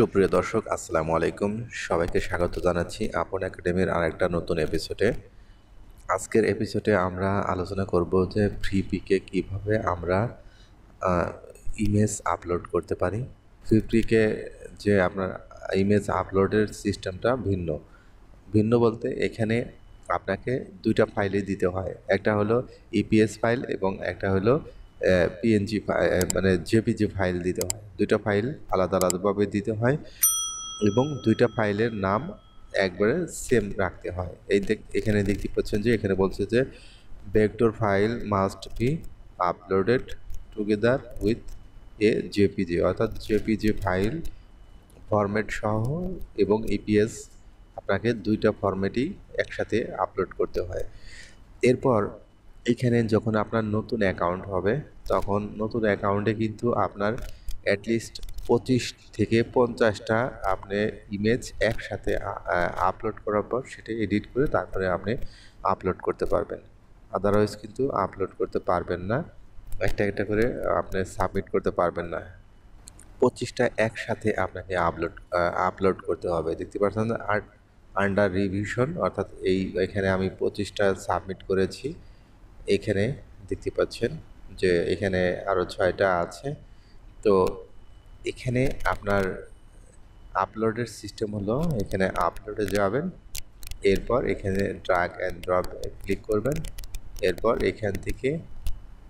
সুপ্রিয় দর্শক আসসালামু আলাইকুম সবাইকে স্বাগত জানাচ্ছি আপন একাডেমির আরেকটা নতুন এপিসোডে আজকের এপিসোডে আমরা আলোচনা করব যে ফ্রি পিকে কীভাবে আমরা ইমেজ আপলোড করতে পারি ফ্রি পিকে যে আপনার ইমেজ আপলোডের সিস্টেমটা ভিন্ন ভিন্ন বলতে এখানে আপনাকে দুইটা ফাইলে দিতে হয় একটা হলো ইপিএস e ফাইল এবং একটা হলো পিএনজি মানে জেপিজি ফাইল দিতে হয় দুইটা ফাইল আলাদা আলাদাভাবে দিতে হয় এবং দুইটা ফাইলের নাম একবারে সেম রাখতে হয় এই দেখ এখানে দেখতে পাচ্ছেন যে এখানে বলছে যে vector file must be uploaded together with a JPG অর্থাৎ জেপিজি ফাইল ফরম্যাট সহ এবং ইপিএস আপনাকে দুইটা ফরম্যাটই একসাথে আপলোড করতে হয় এরপর এখানে যখন আপনার নতুন অ্যাকাউন্ট হবে তখন নতুন অ্যাকাউন্টে কিন্তু আপনার অ্যাটলিস্ট পঁচিশ থেকে পঞ্চাশটা আপনি ইমেজ একসাথে আপলোড করার পর সেটা এডিট করে তারপরে আপনি আপলোড করতে পারবেন আদারওয়াইজ কিন্তু আপলোড করতে পারবেন না একটা একটা করে আপনি সাবমিট করতে পারবেন না পঁচিশটা একসাথে আপনাকে আপলোড আপলোড করতে হবে দেখতে পাচ্ছেন আর আন্ডার রিভিশন অর্থাৎ এই এখানে আমি পঁচিশটা সাবমিট করেছি এখানে দেখতে পাচ্ছেন যে এখানে আরও ছয়টা আছে তো এখানে আপনার আপলোডের সিস্টেম হলো এখানে আপলোডে যাবেন এরপর এখানে ড্রাগ অ্যান্ড ড্রপ ক্লিক করবেন এরপর এখান থেকে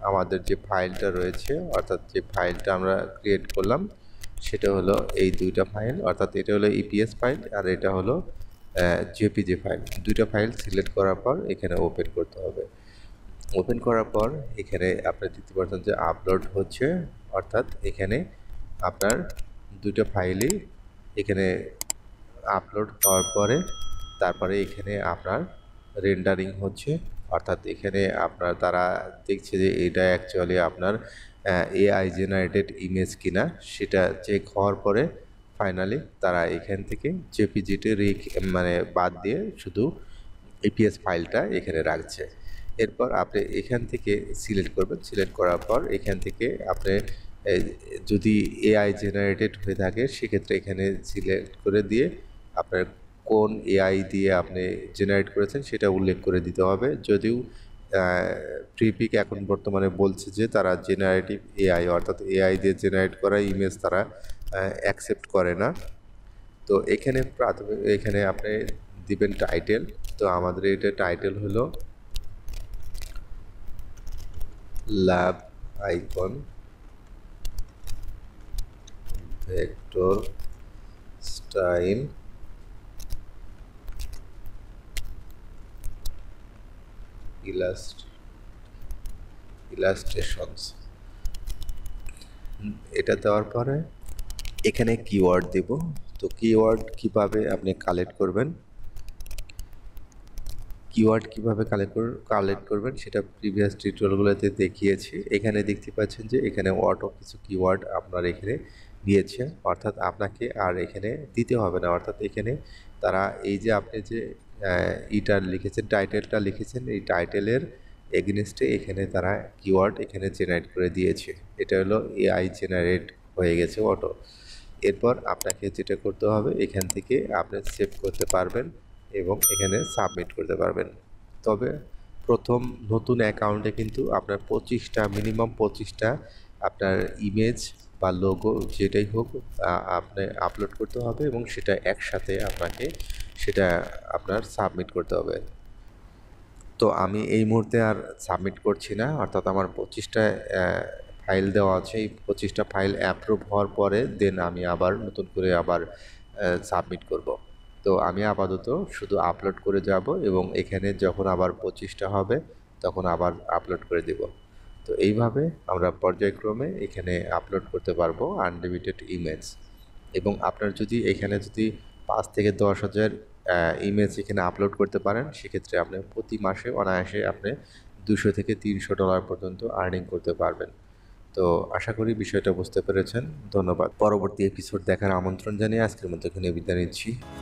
আমাদের যে ফাইলটা রয়েছে অর্থাৎ যে ফাইলটা আমরা ক্রিয়েট করলাম সেটা হলো এই দুইটা ফাইল অর্থাৎ এটা হলো ইপিএস e ফাইল আর এটা হলো জিপিজি ফাইল দুইটা ফাইল সিলেক্ট করার পর এখানে ওপেন করতে হবে ওপেন করার পর এখানে আপনি দেখতে পাচ্ছেন যে আপলোড হচ্ছে অর্থাৎ এখানে আপনার দুটো ফাইলই এখানে আপলোড হওয়ার পরে তারপরে এখানে আপনার রেন্ডারিং হচ্ছে অর্থাৎ এখানে আপনার তারা দেখছে যে এটা অ্যাকচুয়ালি আপনার এআই জেনারেটেড ইমেজ কিনা সেটা চেক হওয়ার পরে ফাইনালি তারা এখান থেকে জেপিজিটি রিক মানে বাদ দিয়ে শুধু ইপিএস ফাইলটা এখানে রাখছে এরপর আপনি এখান থেকে সিলেক্ট করবেন সিলেক্ট করার পর এখান থেকে আপনি যদি এআই জেনারেটেড হয়ে থাকে সেক্ষেত্রে এখানে সিলেক্ট করে দিয়ে আপনার কোন এআই দিয়ে আপনি জেনারেট করেছেন সেটা উল্লেখ করে দিতে হবে যদিও ফ্রিপিক এখন বর্তমানে বলছে যে তারা জেনারেটিভ এআই অর্থাৎ এআই দিয়ে জেনারেট করা ইমেজ তারা অ্যাকসেপ্ট করে না তো এখানে প্রাথমিক এখানে আপনি দিবেন টাইটেল তো আমাদের এটা টাইটেল হলো lab icon vector style illust illustrations এটা দেওয়ার পরে এখানে কিওয়ার্ড দিব তো কিওয়ার্ড কিভাবে আপনি কালেক্ট করবেন কিওয়ার্ড কিভাবে কালেক্ট কর কালেক্ট করবেন সেটা প্রিভিয়াস টিউটোরিয়ালগুলোতে দেখিয়েছি এখানে দেখতে পাচ্ছেন যে এখানে অটো কিছু কিওয়ার্ড আপনার এখানে দিয়েছে অর্থাৎ আপনাকে আর এখানে দিতে হবে না অর্থাৎ এখানে তারা এই যে আপনি যে ইটার লিখেছেন টাইটেলটা লিখেছেন এই টাইটেলের এগেনস্টে এখানে তারা কিওয়ার্ড এখানে জেনারেট করে দিয়েছে এটা হলো এআই জেনারেট হয়ে গেছে অটো এরপর আপনাকে যেটা করতে হবে এখান থেকে আপনি সেভ করতে পারবেন এবং এখানে সাবমিট করতে পারবেন তবে প্রথম নতুন অ্যাকাউন্টে কিন্তু আপনার পঁচিশটা মিনিমাম পঁচিশটা আপনার ইমেজ বা লোগো যেটাই হোক আপনি আপলোড করতে হবে এবং সেটা একসাথে আপনাকে সেটা আপনার সাবমিট করতে হবে তো আমি এই মুহূর্তে আর সাবমিট করছি না অর্থাৎ আমার পঁচিশটা ফাইল দেওয়া আছে এই পঁচিশটা ফাইল অ্যাপ্রুভ হওয়ার পরে দেন আমি আবার নতুন করে আবার সাবমিট করব তো আমি আপাতত শুধু আপলোড করে যাব এবং এখানে যখন আবার পঁচিশটা হবে তখন আবার আপলোড করে দেব তো এইভাবে আমরা পর্যায়ক্রমে এখানে আপলোড করতে পারবো আনলিমিটেড ইমেজ এবং আপনার যদি এখানে যদি পাঁচ থেকে দশ হাজার ইমেজ এখানে আপলোড করতে পারেন সেক্ষেত্রে আপনি প্রতি মাসে অনায়াসে আপনি দুশো থেকে তিনশো ডলার পর্যন্ত আর্নিং করতে পারবেন তো আশা করি বিষয়টা বুঝতে পেরেছেন ধন্যবাদ পরবর্তী এপিসোড দেখার আমন্ত্রণ জানিয়ে আজকের মতো এখানে বিদায় নিচ্ছি